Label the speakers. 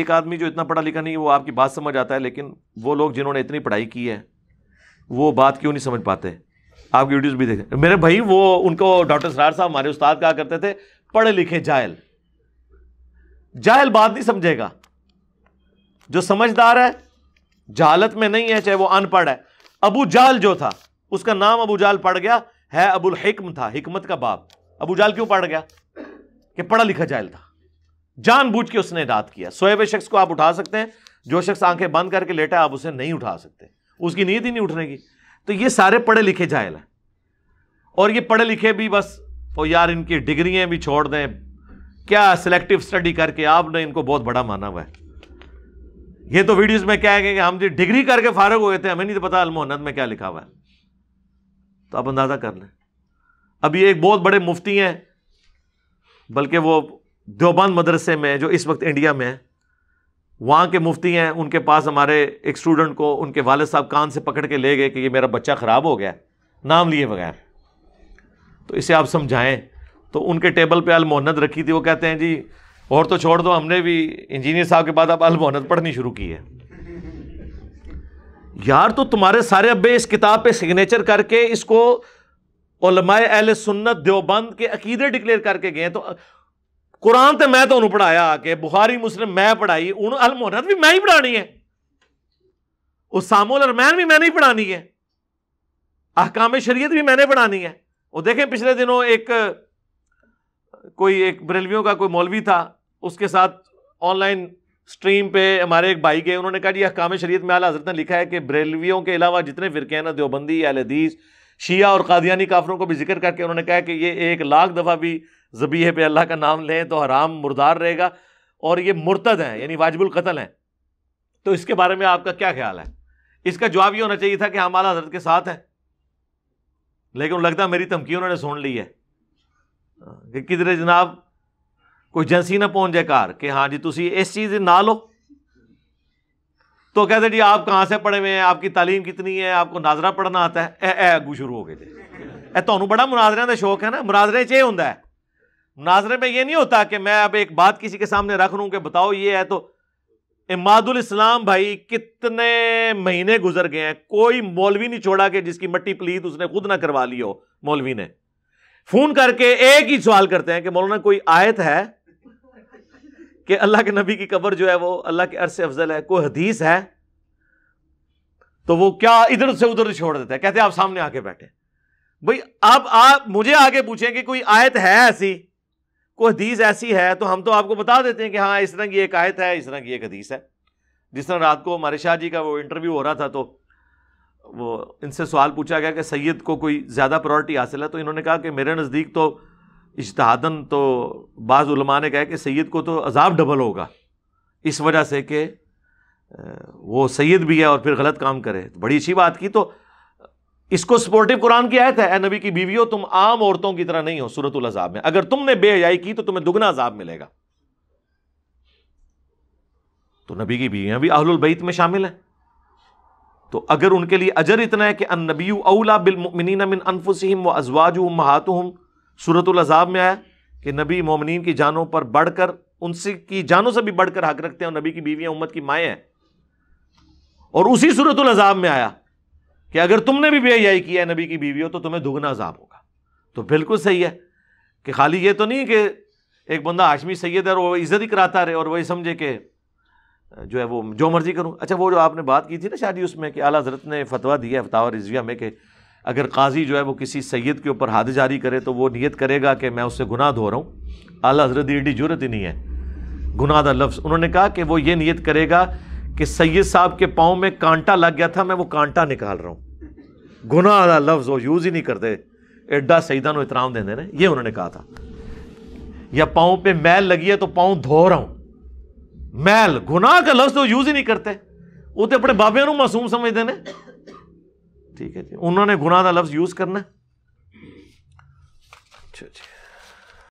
Speaker 1: एक आदमी जो इतना पढ़ा लिखा नहीं वो आपकी बात समझ आता है लेकिन वो लोग जिन्होंने इतनी पढ़ाई की है वो बात क्यों नहीं समझ पाते आपकी वीडियोज भी देखते मेरे भाई वो उनको डॉक्टर सरार साहब हमारे उस्ताद कहा करते थे पढ़े लिखे जायल जायल बात नहीं समझेगा जो समझदार है जहालत में नहीं है चाहे वो अनपढ़ है अबू जाल जो था उसका नाम अबू जाल पढ़ गया है अबुल हिकम था हिकमत का बाप अबू जाल क्यों पढ़ गया कि पढ़ा लिखा जायल था जानबूझ के उसने रात किया सोए हुए शख्स को आप उठा सकते हैं जो शख्स आंखें बंद करके लेटा आप उसे नहीं उठा सकते उसकी नींद ही नहीं उठने की तो ये सारे पढ़े लिखे जायल हैं और ये पढ़े लिखे भी बस तो यार इनकी डिग्रियां भी छोड़ दें क्या सिलेक्टिव स्टडी करके आपने इनको बहुत बड़ा माना हुआ है ये तो वीडियोस में क्या है कि हम जी डिग्री करके फारग हुए थे हमें नहीं तो पता अलमोहनत में क्या लिखा हुआ है तो आप अंदाज़ा कर लें अभी एक बहुत बड़े मुफ्ती हैं बल्कि वो देवबंद मदरसे में जो इस वक्त इंडिया में है वहाँ के मुफ्ती हैं उनके पास हमारे एक स्टूडेंट को उनके वालद साहब कान से पकड़ के ले गए कि ये मेरा बच्चा ख़राब हो गया नाम लिए बगैर तो इसे आप समझाएं तो उनके टेबल पे अलमोहनत रखी थी वो कहते हैं जी और तो छोड़ दो हमने भी इंजीनियर साहब के बाद अब अलमोहनत पढ़नी शुरू की है यार तो तुम्हारे सारे अब्बे इस किताब पे सिग्नेचर करके इसको ओलमाए अहल सुन्नत देवबंद के अकीदे डिक्लेयर करके गए तो ਕੁਰਾਨ ਤੇ ਮੈਂ ਤੁਹਾਨੂੰ पढ़ाया ਆ ਕੇ ਬੁਖਾਰੀ ਮੁਸਲਮ ਮੈਂ ਪੜਾਈ ਹੁਣ ਅਲ ਮੁਹਨਦ ਵੀ ਮੈਂ ਹੀ ਪੜਾਣੀ ਹੈ ਉਹ ਸਾਮੋਲ ਅਰਮੈਨ ਵੀ ਮੈਂ ਨਹੀਂ ਪੜਾਣੀ ਹੈ अहकाम शरीयत भी मैंने पढ़ानी है और देखें पिछले दिनों एक कोई एक बरेलवियों का कोई मौलवी था उसके साथ ऑनलाइन स्ट्रीम पे हमारे एक भाई गए उन्होंने कहा जी अहकाम शरीत में आला हजरत ने लिखा है कि बरेलवियों के अलावा जितने फिरके हैं देवबंदी अल शिया और कादियानी काफरों को भी जिक्र करके उन्होंने कहा कि ये एक लाख दफ़ा भी ज़बीहे पे अल्लाह का नाम लें तो हराम मुर्दार रहेगा और ये मुर्तद है यानी वाजबुल कतल है तो इसके बारे में आपका क्या ख्याल है इसका जवाब ये होना चाहिए था कि हम आला हजरत के साथ हैं लेकिन लगता मेरी धमकी उन्होंने सुन ली है कि किधरे जनाब कोई एजेंसी ना पहुंच जाए कार कि हाँ जी तुम इस चीज़ ना लो तो कहते जी आप कहाँ से पढ़े हुए हैं आपकी तालीम कितनी है आपको नाजरा पढ़ना आता है ए ए अगू शुरू हो गए थे तो बड़ा मुनाजरिया का शौक है ना मुनाजरे च होंगे मुनाजरे में यह नहीं होता कि मैं अब एक बात किसी के सामने रख लूँ कि बताओ ये है तो इमादुल इस्लाम भाई कितने महीने गुजर गए हैं कोई मौलवी नहीं छोड़ा के जिसकी मट्टी प्लीत उसने खुद ना करवा ली हो मौलवी ने फोन करके एक ही सवाल करते हैं कि मौलाना कोई आयत है कि अल्लाह के नबी की कबर जो है वो अल्लाह के अरसे अफजल है कोई हदीस है तो वो क्या इधर से उधर छोड़ देते हैं कहते हैं आप सामने आके बैठे भाई अब आप मुझे आगे पूछें कि कोई आयत है ऐसी कोई हदीस ऐसी है तो हम तो आपको बता देते हैं कि हाँ इस तरह की एक आयत है इस तरह की एक हदीस है जिस तरह रात को हमारे शाह जी का वो इंटरव्यू हो रहा था तो वो इनसे सवाल पूछा गया कि सैयद को कोई ज़्यादा प्रायोरिटी हासिल है तो इन्होंने कहा कि मेरे नज़दीक तो इश्तहादन तो बाज़ ने कहा कि सैयद को तो अजाब डबल होगा इस वजह से कि वो सैयद भी है और फिर गलत काम करे तो बड़ी अच्छी बात की तो इसको सपोर्टिव कुरान की आयत है नबी की बीवियो तुम आम औरतों की तरह नहीं हो सूरत अजाब में अगर तुमने बेहयाई की तो तुम्हें दुगना अजाब मिलेगा तो नबी की बीवियां भी आहलुल बैत में शामिल है तो अगर उनके लिए अजर इतना है कि अन नबी अला बिलमिन मिन अनफुसम व अजवाज महातुम सूरतुल अजाब में आया कि नबी मोमिन की जानों पर बढ़कर उनसे की जानों से भी बढ़कर हक रखते हैं और नबी की बीवियां उम्मत की माए हैं और उसी सूरत अजाब में आया कि अगर तुमने भी बेहयाई किया है नबी की बीवी हो तो तुम्हें दुगना अजाब होगा तो बिल्कुल सही है कि खाली ये तो नहीं कि एक बंदा आशमी सैद है और वो इज़्ज़त ही कराता रहे और वही समझे कि जो है वो जो मर्जी करूँ अच्छा वो जो आपने बात की थी ना शादी उसमें कि अला हजरत ने फतवा दिया है रिजविया में कि अगर काजी जो है वो किसी सैद के ऊपर हाथ जारी करे तो वो नीयत करेगा कि मैं उससे गुना धो रहा हूँ अला हजरत एडी जरूरत ही नहीं है गुना दा लफ्ज़ उन्होंने कहा कि वो ये नीयत करेगा कि सैद साहब के पाँव में कांटा लग गया था मैं वो कांटा निकाल रहा हूँ गुना ਦਾ ਲਫ਼ਜ਼ ਉਹ ਯੂਜ਼ ਹੀ ਨਹੀਂ ਕਰਦੇ ਐਡਾ ਸਈਦਾਂ ਨੂੰ ਇਤਰਾਮ ਦਿੰਦੇ ਨੇ ਇਹ ਉਹਨਾਂ ਨੇ ਕਹਾ या पाँव पे मैल लगी है तो पाँव धो रहा हूं मैल गुनाह का लफ्ज तो यूज ही नहीं करते वो तो अपने बाबे मासूम समझते ने ठीक है जी उन्होंने गुनाह का लफ्ज यूज करना अच्छा जी अच्छा।